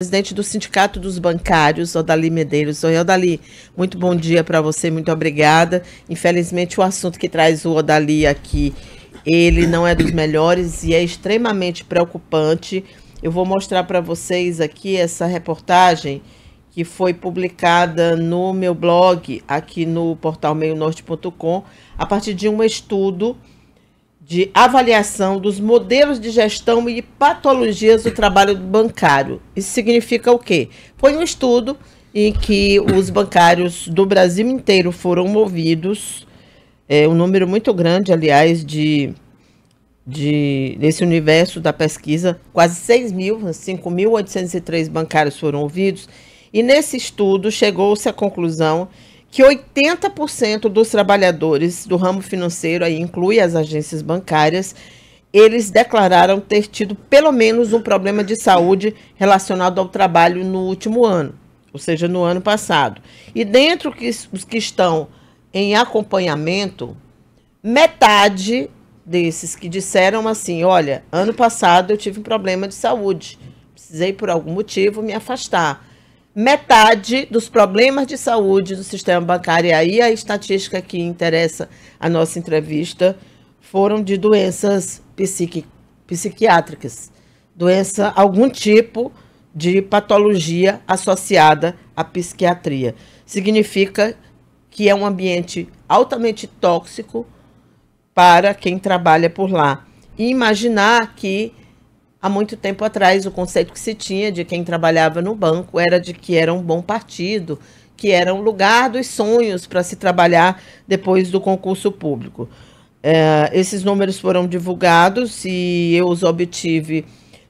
presidente do Sindicato dos Bancários, Odali Medeiros. Oi, Odali, muito bom dia para você, muito obrigada. Infelizmente, o assunto que traz o Odali aqui, ele não é dos melhores e é extremamente preocupante. Eu vou mostrar para vocês aqui essa reportagem que foi publicada no meu blog, aqui no portal meionorte.com, a partir de um estudo de avaliação dos modelos de gestão e patologias do trabalho bancário. Isso significa o quê? Foi um estudo em que os bancários do Brasil inteiro foram movidos, é, um número muito grande, aliás, de, de nesse universo da pesquisa, quase 6 mil, 5.803 bancários foram ouvidos, e nesse estudo chegou-se à conclusão que 80% dos trabalhadores do ramo financeiro, aí inclui as agências bancárias, eles declararam ter tido pelo menos um problema de saúde relacionado ao trabalho no último ano, ou seja, no ano passado. E dentro que, os que estão em acompanhamento, metade desses que disseram assim: olha, ano passado eu tive um problema de saúde, precisei por algum motivo me afastar metade dos problemas de saúde do sistema bancário, e aí a estatística que interessa a nossa entrevista, foram de doenças psiqui psiquiátricas. Doença, algum tipo de patologia associada à psiquiatria. Significa que é um ambiente altamente tóxico para quem trabalha por lá. E imaginar que há muito tempo atrás, o conceito que se tinha de quem trabalhava no banco era de que era um bom partido, que era um lugar dos sonhos para se trabalhar depois do concurso público. É, esses números foram divulgados e eu os obtive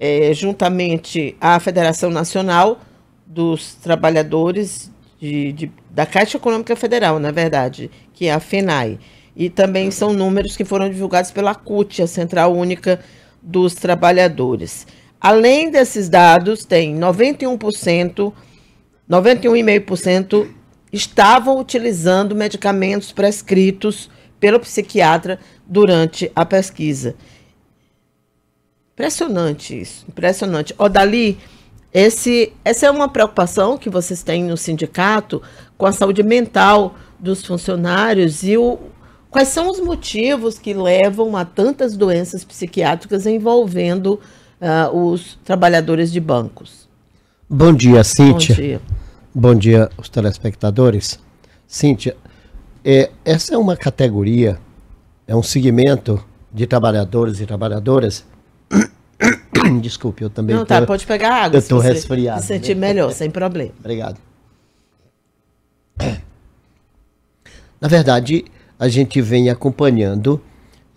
é, juntamente à Federação Nacional dos Trabalhadores de, de, da Caixa Econômica Federal, na verdade, que é a FENAI. E também são números que foram divulgados pela CUT, a Central Única dos trabalhadores. Além desses dados, tem 91%, 91,5% estavam utilizando medicamentos prescritos pelo psiquiatra durante a pesquisa. Impressionante isso, impressionante. Odali, esse, essa é uma preocupação que vocês têm no sindicato com a saúde mental dos funcionários e o, Quais são os motivos que levam a tantas doenças psiquiátricas envolvendo uh, os trabalhadores de bancos? Bom dia, Cíntia. Bom dia. Bom dia, os telespectadores. Cíntia, é, essa é uma categoria, é um segmento de trabalhadores e trabalhadoras. Desculpe, eu também. Não, tô, tá, pode pegar água. Eu estou resfriado. Se né? sentir né? melhor, sem problema. Obrigado. Na verdade, a gente vem acompanhando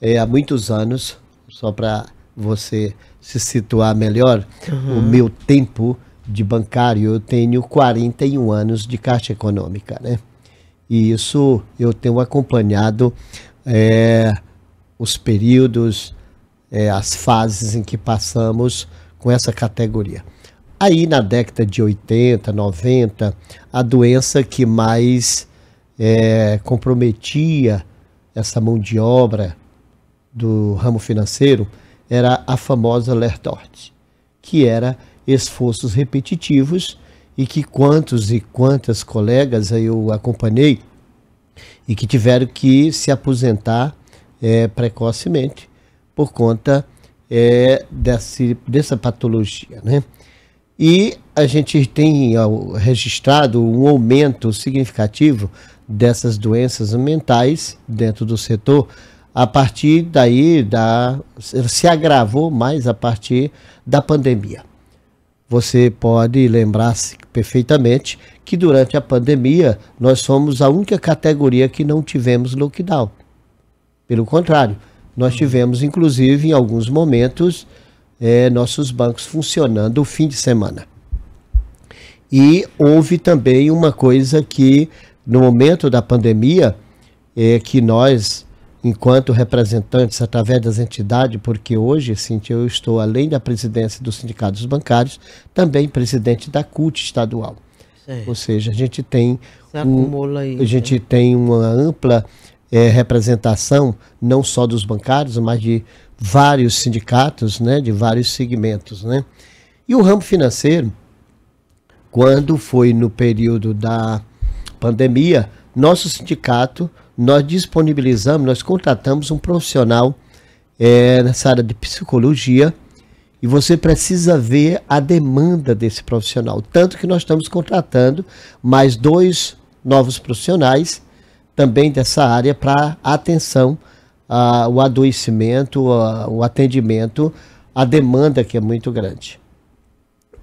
é, há muitos anos, só para você se situar melhor, uhum. o meu tempo de bancário, eu tenho 41 anos de Caixa Econômica, né? E isso eu tenho acompanhado é, os períodos, é, as fases em que passamos com essa categoria. Aí na década de 80, 90, a doença que mais é, comprometia essa mão de obra do ramo financeiro era a famosa Lertort, que era esforços repetitivos e que quantos e quantas colegas eu acompanhei e que tiveram que se aposentar é, precocemente por conta é, desse, dessa patologia. Né? E a gente tem registrado um aumento significativo dessas doenças mentais dentro do setor. A partir daí, da, se agravou mais a partir da pandemia. Você pode lembrar-se perfeitamente que durante a pandemia nós fomos a única categoria que não tivemos lockdown. Pelo contrário, nós tivemos, inclusive, em alguns momentos, é, nossos bancos funcionando o fim de semana. E houve também uma coisa que no momento da pandemia, é que nós, enquanto representantes, através das entidades, porque hoje, Cintia, eu estou, além da presidência do Sindicato dos Bancários, também presidente da CUT estadual. É. Ou seja, a gente tem, um, aí, a gente né? tem uma ampla é, representação, não só dos bancários, mas de vários sindicatos, né, de vários segmentos. Né? E o ramo financeiro, quando foi no período da pandemia, nosso sindicato, nós disponibilizamos, nós contratamos um profissional é, nessa área de psicologia e você precisa ver a demanda desse profissional. Tanto que nós estamos contratando mais dois novos profissionais também dessa área para atenção ao ah, adoecimento, a, ah, o atendimento, a demanda que é muito grande.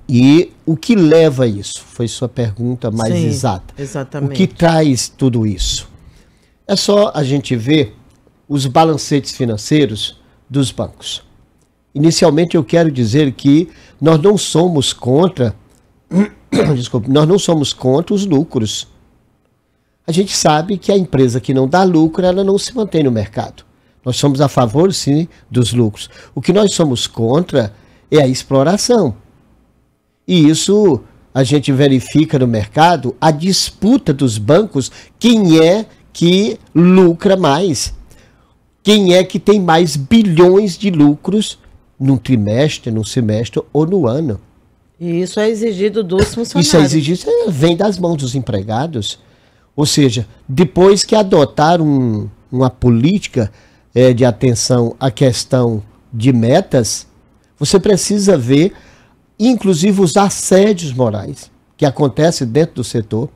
E o que leva a isso? Foi sua pergunta mais Sim, exata. Exatamente. O que traz tudo isso? É só a gente ver os balancetes financeiros dos bancos. Inicialmente eu quero dizer que nós não somos contra desculpa, nós não somos contra os lucros. A gente sabe que a empresa que não dá lucro, ela não se mantém no mercado. Nós somos a favor, sim, dos lucros. O que nós somos contra é a exploração. E isso a gente verifica no mercado a disputa dos bancos, quem é que lucra mais, quem é que tem mais bilhões de lucros num trimestre, num semestre ou no ano. E isso é exigido dos funcionários. Isso é exigido, é vem das mãos dos empregados. Ou seja, depois que adotaram um, uma política é, de atenção à questão de metas, você precisa ver inclusive os assédios morais que acontecem dentro do setor.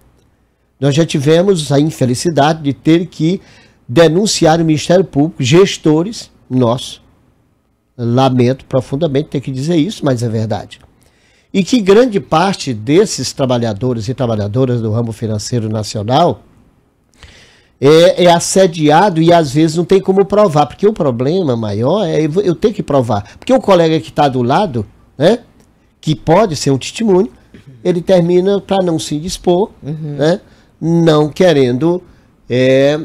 Nós já tivemos a infelicidade de ter que denunciar o Ministério Público, gestores nossos. Lamento profundamente ter que dizer isso, mas é verdade. E que grande parte desses trabalhadores e trabalhadoras do ramo financeiro nacional é, é, assediado e às vezes não tem como provar, porque o problema maior é eu ter que provar. Porque o colega que está do lado, né, que pode ser um testemunho, ele termina para não se dispor, uhum. né? não querendo é,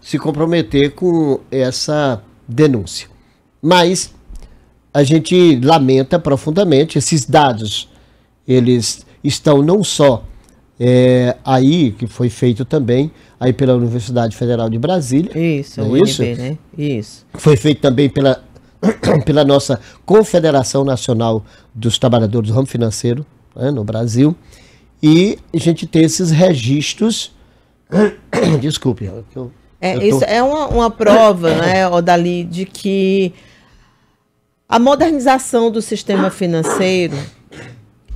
se comprometer com essa denúncia. Mas a gente lamenta profundamente esses dados. Eles estão não só é, aí, que foi feito também aí pela Universidade Federal de Brasília. Isso, é isso? né? Isso. Foi feito também pela pela nossa Confederação Nacional dos Trabalhadores do Ramo Financeiro né, no Brasil. E a gente tem esses registros. Desculpe, é eu, é, eu tô... isso é uma, uma prova, né, Odali, de que a modernização do sistema financeiro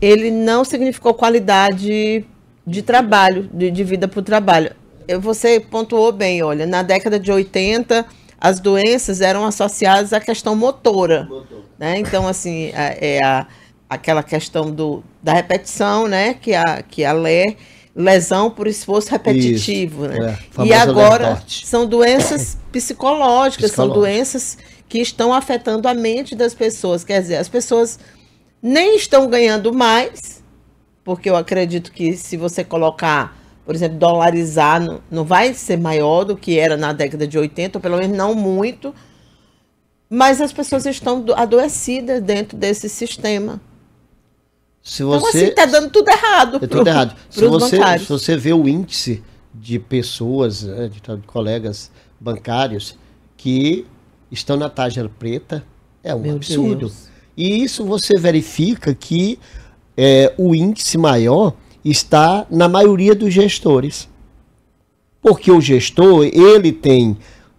ele não significou qualidade de trabalho, de, de vida para o trabalho. Você pontuou bem, olha, na década de 80 as doenças eram associadas à questão motora. Motor. Né? Então, assim, é a, aquela questão do, da repetição, né? Que a, que a LER, lesão por esforço repetitivo. Isso, né? É, e agora são doenças psicológicas, são doenças que estão afetando a mente das pessoas. Quer dizer, as pessoas nem estão ganhando mais, porque eu acredito que se você colocar por exemplo, dolarizar não, não vai ser maior do que era na década de 80, ou pelo menos não muito, mas as pessoas estão adoecidas dentro desse sistema. Se então, você, então, assim, tá dando tudo errado. É tudo errado. Se você, se você vê o índice de pessoas, eh, de, colegas bancários, que estão na tarja preta, é um Meu absurdo. Deus. E isso você verifica que é, o índice maior está na maioria dos gestores. Porque o gestor, ele tem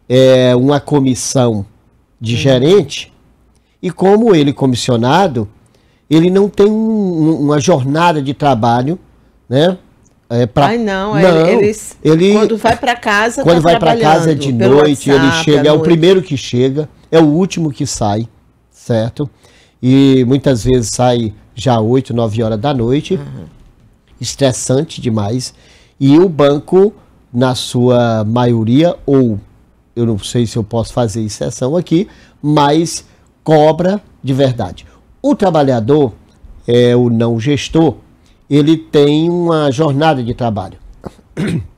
é, uma comissão de uhum. gerente e como ele comissionado, ele não tem um, uma jornada de trabalho, né? É pra... Ai, não, é, não ele, ele, quando vai para casa tá quando tá vai para casa é de noite WhatsApp, ele chega é, é o primeiro que chega é o último que sai certo e muitas vezes sai já 8, 9 horas da noite uhum estressante demais. E o banco, na sua maioria, ou eu não sei se eu posso fazer exceção aqui, mas cobra de verdade. O trabalhador, é o não gestor, ele tem uma jornada de trabalho.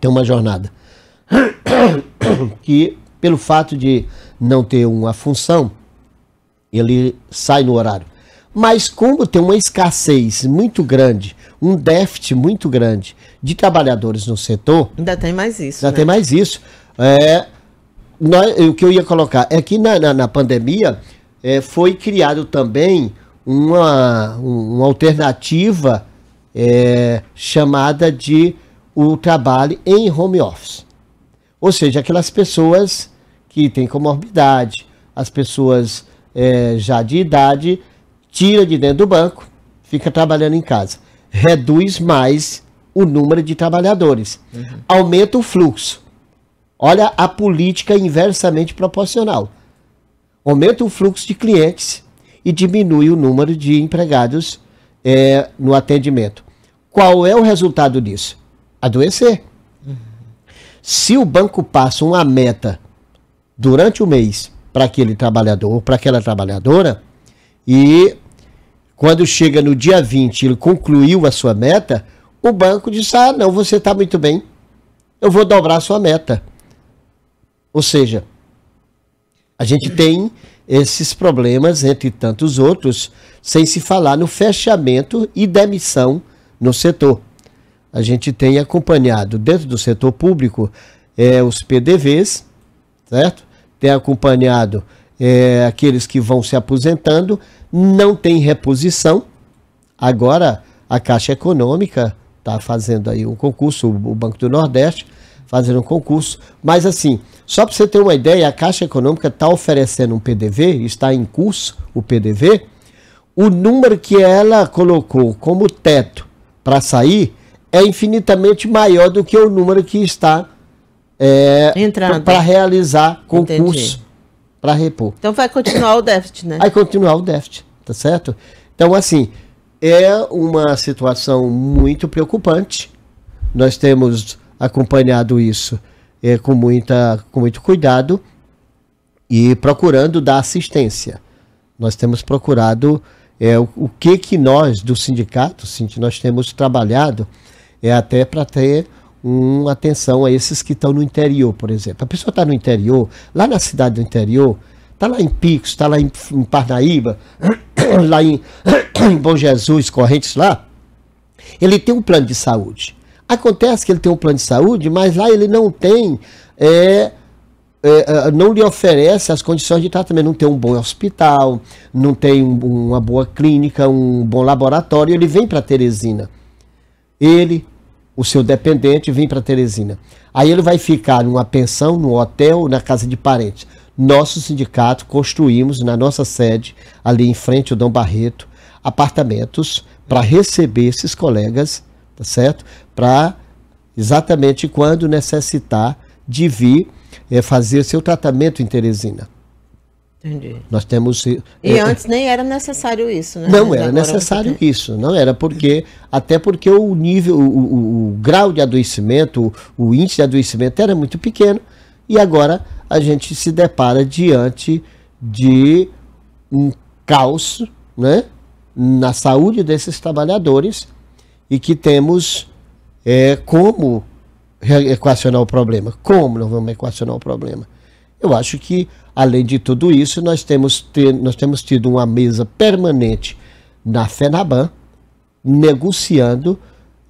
Tem uma jornada que, pelo fato de não ter uma função, ele sai no horário. Mas como tem uma escassez muito grande, um déficit muito grande de trabalhadores no setor. Ainda tem mais isso. Ainda né? tem mais isso. É, nós, o que eu ia colocar é que na, na, na pandemia é, foi criado também uma, uma alternativa é, chamada de o trabalho em home office. Ou seja, aquelas pessoas que têm comorbidade, as pessoas é, já de idade tira de dentro do banco, fica trabalhando em casa. Reduz mais o número de trabalhadores, uhum. aumenta o fluxo. Olha a política inversamente proporcional. Aumenta o fluxo de clientes e diminui o número de empregados é, no atendimento. Qual é o resultado disso? Adoecer. Uhum. Se o banco passa uma meta durante o mês para aquele trabalhador, ou para aquela trabalhadora, e quando chega no dia 20 ele concluiu a sua meta, o banco diz: Ah, não, você está muito bem, eu vou dobrar a sua meta. Ou seja, a gente tem esses problemas, entre tantos outros, sem se falar no fechamento e demissão no setor. A gente tem acompanhado dentro do setor público é, os PDVs, certo? Tem acompanhado é, aqueles que vão se aposentando, não tem reposição. Agora a Caixa Econômica está fazendo aí um concurso, o Banco do Nordeste fazendo um concurso. Mas assim, só para você ter uma ideia, a Caixa Econômica está oferecendo um PDV, está em curso o PDV. O número que ela colocou como teto para sair é infinitamente maior do que o número que está é, para realizar concurso. Entendi para repor. Então vai continuar o déficit, né? Vai continuar o déficit, tá certo? Então, assim, é uma situação muito preocupante. Nós temos acompanhado isso é, com, muita, com muito cuidado e procurando dar assistência. Nós temos procurado é, o, o que que nós do sindicato, nós temos trabalhado é até para ter uma atenção a esses que estão no interior, por exemplo. A pessoa está no interior, lá na cidade do interior, está lá em Picos, está lá em, em Parnaíba, lá em, em Bom Jesus, Correntes lá, ele tem um plano de saúde. Acontece que ele tem um plano de saúde, mas lá ele não tem, é, é, é não lhe oferece as condições de tratamento. Não tem um bom hospital, não tem uma boa clínica, um bom laboratório. Ele vem para Teresina. Ele, o seu dependente vir para Teresina. Aí ele vai ficar numa pensão, num hotel, na casa de parentes. Nosso sindicato construímos na nossa sede, ali em frente ao Dom Barreto, apartamentos para receber esses colegas, tá certo? Para exatamente quando necessitar de vir é, fazer seu tratamento em Teresina. Entendi. Nós temos. Eh, e eh, antes nem era necessário isso, né? Não era é necessário isso, não era porque até porque o nível, o, o, o grau de adoecimento, o, o, índice de adoecimento era muito pequeno e agora a gente se depara diante de um caos, né, na saúde desses trabalhadores e que temos é, como equacionar o problema. Como nós vamos equacionar o problema? Eu acho que, além de tudo isso, nós temos, ter, nós temos tido uma mesa permanente na FENABAN, negociando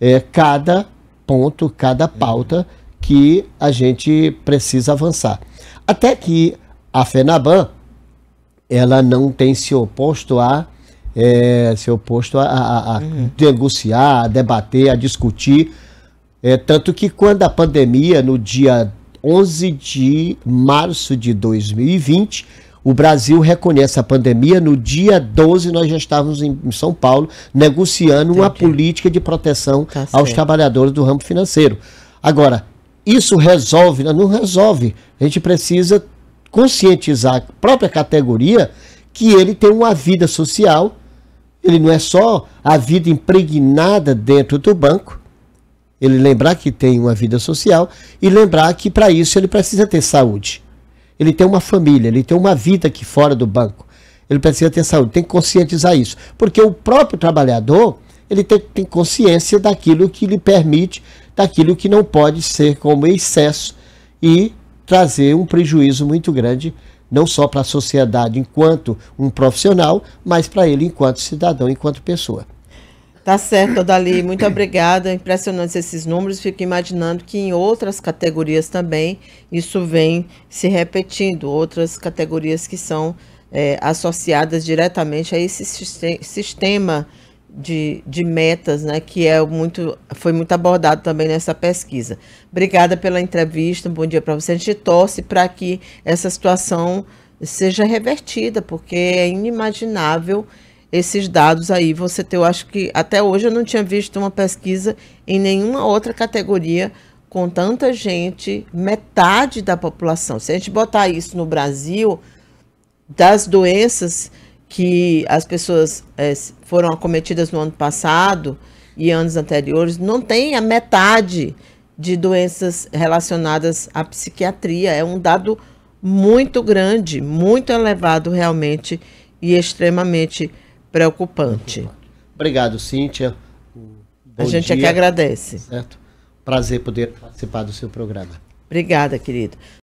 é, cada ponto, cada pauta que a gente precisa avançar. Até que a FENABAN ela não tem se oposto a é, se oposto a, a, a uhum. negociar, a debater, a discutir. É, tanto que quando a pandemia, no dia 11 de março de 2020, o Brasil reconhece a pandemia. No dia 12, nós já estávamos em São Paulo negociando Entendi. uma política de proteção tá aos trabalhadores do ramo financeiro. Agora, isso resolve? Não resolve. A gente precisa conscientizar a própria categoria que ele tem uma vida social, ele não é só a vida impregnada dentro do banco, ele lembrar que tem uma vida social e lembrar que para isso ele precisa ter saúde. Ele tem uma família, ele tem uma vida aqui fora do banco. Ele precisa ter saúde, tem que conscientizar isso. Porque o próprio trabalhador, ele tem, tem consciência daquilo que lhe permite, daquilo que não pode ser como excesso e trazer um prejuízo muito grande, não só para a sociedade enquanto um profissional, mas para ele enquanto cidadão, enquanto pessoa. Tá certo, Dali. Muito obrigada. Impressionantes esses números. Fico imaginando que em outras categorias também isso vem se repetindo. Outras categorias que são é, associadas diretamente a esse sistema de, de metas, né, que é muito, foi muito abordado também nessa pesquisa. Obrigada pela entrevista, um bom dia para você. A gente torce para que essa situação seja revertida, porque é inimaginável esses dados aí. Você tem, eu acho que até hoje eu não tinha visto uma pesquisa em nenhuma outra categoria com tanta gente, metade da população. Se a gente botar isso no Brasil, das doenças que as pessoas é, foram acometidas no ano passado e anos anteriores, não tem a metade de doenças relacionadas à psiquiatria. É um dado muito grande, muito elevado realmente e extremamente preocupante. Obrigado, Cíntia. Bom a gente dia, é que agradece. Certo? Prazer poder participar do seu programa. Obrigada, querido.